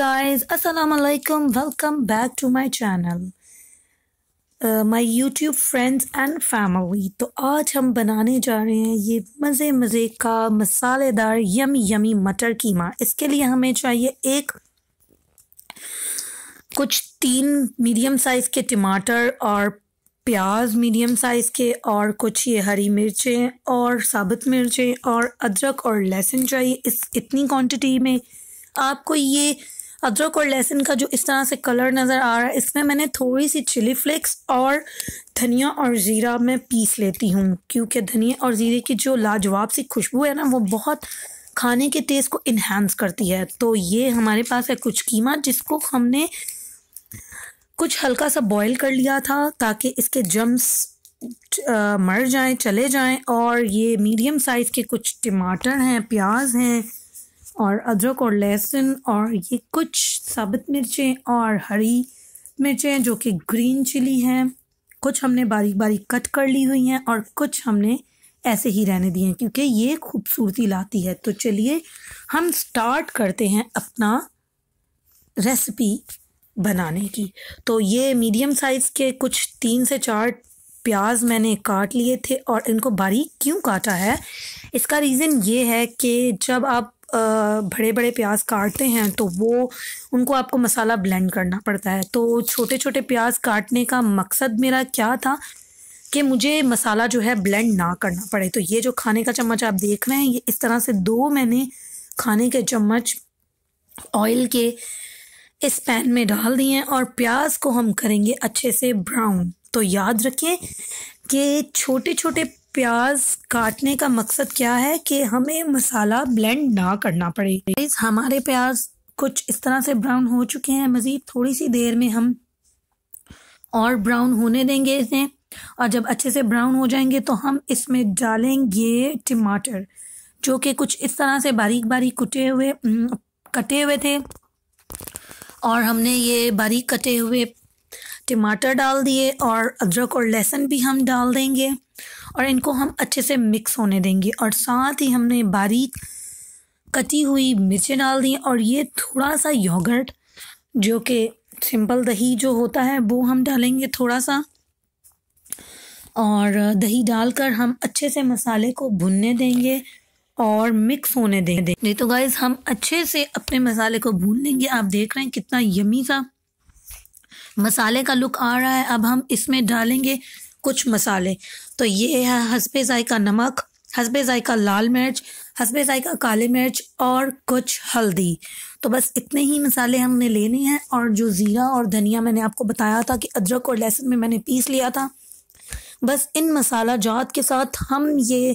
guys assalamu alaikum welcome back to my channel uh, my youtube friends तो आज हम बनाने जा रहे हैं ये मज़े मज़े का मसालेदार यम यमी मटर कीमा इसके लिए हमें चाहिए एक कुछ तीन मीडियम साइज़ के टमाटर और प्याज मीडियम साइज़ के और कुछ ये हरी मिर्चें और साबुत मिर्चें और अदरक और लहसुन चाहिए इस इतनी क्वांटिटी में आपको ये अदरक और लहसुन का जो इस तरह से कलर नज़र आ रहा है इसमें मैंने थोड़ी सी चिली फ्लेक्स और धनिया और ज़ीरा मैं पीस लेती हूँ क्योंकि धनिया और ज़ीरे की जो लाजवाब सी खुशबू है ना वो बहुत खाने के टेस्ट को इन्हेंस करती है तो ये हमारे पास है कुछ कीमा जिसको हमने कुछ हल्का सा बॉयल कर लिया था ताकि इसके जम्स मर जाएं चले जाएं और ये मीडियम साइज़ के कुछ टमाटर हैं प्याज हैं और अदरक और लहसुन और ये कुछ साबित मिर्चें और हरी मिर्चें जो कि ग्रीन चिली हैं कुछ हमने बारीक बारीक कट कर ली हुई हैं और कुछ हमने ऐसे ही रहने दिए हैं क्योंकि ये खूबसूरती लाती है तो चलिए हम स्टार्ट करते हैं अपना रेसिपी बनाने की तो ये मीडियम साइज़ के कुछ तीन से चार प्याज मैंने काट लिए थे और इनको बारीक क्यों काटा है इसका रीज़न ये है कि जब आप बड़े बड़े प्याज काटते हैं तो वो उनको आपको मसाला ब्लेंड करना पड़ता है तो छोटे छोटे प्याज काटने का मकसद मेरा क्या था कि मुझे मसाला जो है ब्लेंड ना करना पड़े तो ये जो खाने का चम्मच आप देख रहे हैं ये इस तरह से दो मैंने खाने के चम्मच ऑयल के इस पैन में डाल दिए हैं और प्याज को हम करेंगे अच्छे से ब्राउन तो याद रखें कि छोटे छोटे प्याज काटने का मकसद क्या है कि हमें मसाला ब्लेंड ना करना पड़े हमारे प्याज कुछ इस तरह से ब्राउन हो चुके हैं मज़ीद थोड़ी सी देर में हम और ब्राउन होने देंगे इसे और जब अच्छे से ब्राउन हो जाएंगे तो हम इसमें डालेंगे टमाटर जो कि कुछ इस तरह से बारीक बारीक कुटे हुए कटे हुए थे और हमने ये बारीक कटे हुए टमाटर डाल दिए और अदरक और लहसुन भी हम डाल देंगे और इनको हम अच्छे से मिक्स होने देंगे और साथ ही हमने बारीक कटी हुई मिर्चें डाल दी और ये थोड़ा सा योगर्ट जो कि सिंपल दही जो होता है वो हम डालेंगे थोड़ा सा और दही डालकर हम अच्छे से मसाले को भुनने देंगे और मिक्स होने देंगे तो गाइज़ हम अच्छे से अपने मसाले को भून लेंगे आप देख रहे हैं कितना यमी सा मसाले का लुक आ रहा है अब हम इसमें डालेंगे कुछ मसाले तो ये है हसब ज़ायका नमक हसब ज़ायका लाल मिर्च हसब ज़ायका काले मिर्च और कुछ हल्दी तो बस इतने ही मसाले हमने लेने हैं और जो ज़ीरा और धनिया मैंने आपको बताया था कि अदरक और लहसुन में मैंने पीस लिया था बस इन मसाला जात के साथ हम ये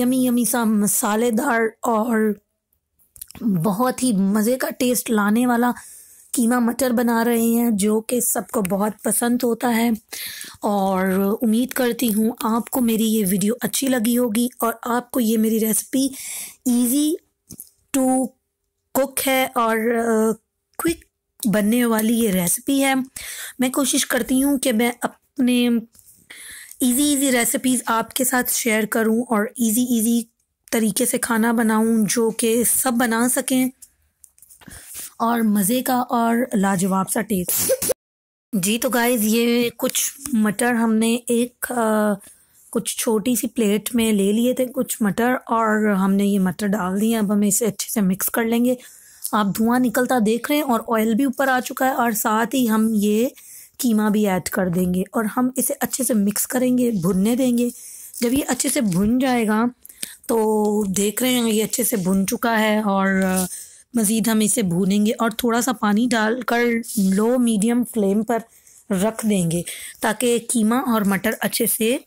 यमी यमी सा मसालेदार और बहुत ही मज़े का टेस्ट लाने वाला कीमा मटर बना रहे हैं जो कि सबको बहुत पसंद होता है और उम्मीद करती हूँ आपको मेरी ये वीडियो अच्छी लगी होगी और आपको ये मेरी रेसिपी इजी टू कुक है और क्विक बनने वाली ये रेसिपी है मैं कोशिश करती हूँ कि मैं अपने इजी इजी रेसिपीज़ आपके साथ शेयर करूँ और इजी इजी तरीके से खाना बनाऊँ जो कि सब बना सकें और मज़े का और लाजवाब सा टेस्ट जी तो गाइज ये कुछ मटर हमने एक आ, कुछ छोटी सी प्लेट में ले लिए थे कुछ मटर और हमने ये मटर डाल दिए अब हम इसे अच्छे से मिक्स कर लेंगे आप धुआं निकलता देख रहे हैं और ऑयल भी ऊपर आ चुका है और साथ ही हम ये कीमा भी ऐड कर देंगे और हम इसे अच्छे से मिक्स करेंगे भुनने देंगे जब ये अच्छे से भुन जाएगा तो देख रहे हैं ये अच्छे से भुन चुका है और मज़ीद हम इसे भूनेंगे और थोड़ा सा पानी डालकर लो मीडियम फ्लेम पर रख देंगे ताकि कीमा और मटर अच्छे से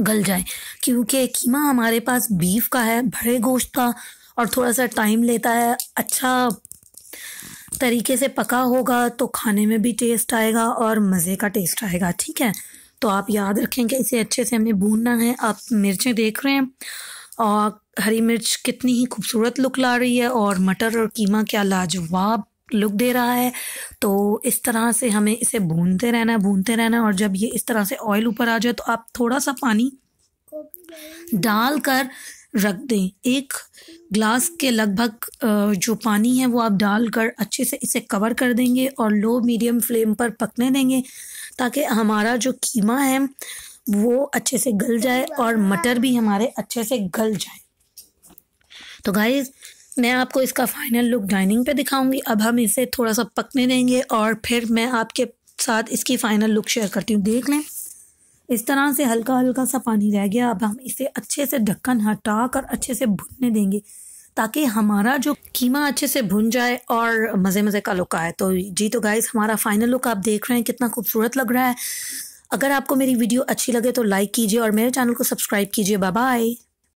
गल जाए क्योंकि कीमा हमारे पास बीफ का है भरे गोश्त का और थोड़ा सा टाइम लेता है अच्छा तरीके से पका होगा तो खाने में भी टेस्ट आएगा और मज़े का टेस्ट आएगा ठीक है तो आप याद रखें कि इसे अच्छे से हमें भूनना है आप मिर्चें देख रहे हैं और हरी मिर्च कितनी ही खूबसूरत लुक ला रही है और मटर और कीमा क्या लाजवाब लुक दे रहा है तो इस तरह से हमें इसे भूनते रहना है भूनते रहना है और जब ये इस तरह से ऑयल ऊपर आ जाए तो आप थोड़ा सा पानी डाल कर रख दें एक ग्लास के लगभग जो पानी है वो आप डालकर अच्छे से इसे कवर कर देंगे और लो मीडियम फ्लेम पर पकने देंगे ताकि हमारा जो कीमा है वो अच्छे से गल जाए और मटर भी हमारे अच्छे से गल जाए तो गाइज़ मैं आपको इसका फाइनल लुक डाइनिंग पे दिखाऊंगी अब हम इसे थोड़ा सा पकने देंगे और फिर मैं आपके साथ इसकी फ़ाइनल लुक शेयर करती हूँ देख लें इस तरह से हल्का हल्का सा पानी रह गया अब हम इसे अच्छे से ढक्कन हटा कर अच्छे से भुनने देंगे ताकि हमारा जो कीमा अच्छे से भुन जाए और मज़े मज़े का लुक आए तो जी तो गाइज़ हमारा फ़ाइनल लुक आप देख रहे हैं कितना खूबसूरत लग रहा है अगर आपको मेरी वीडियो अच्छी लगे तो लाइक कीजिए और मेरे चैनल को सब्सक्राइब कीजिए बाय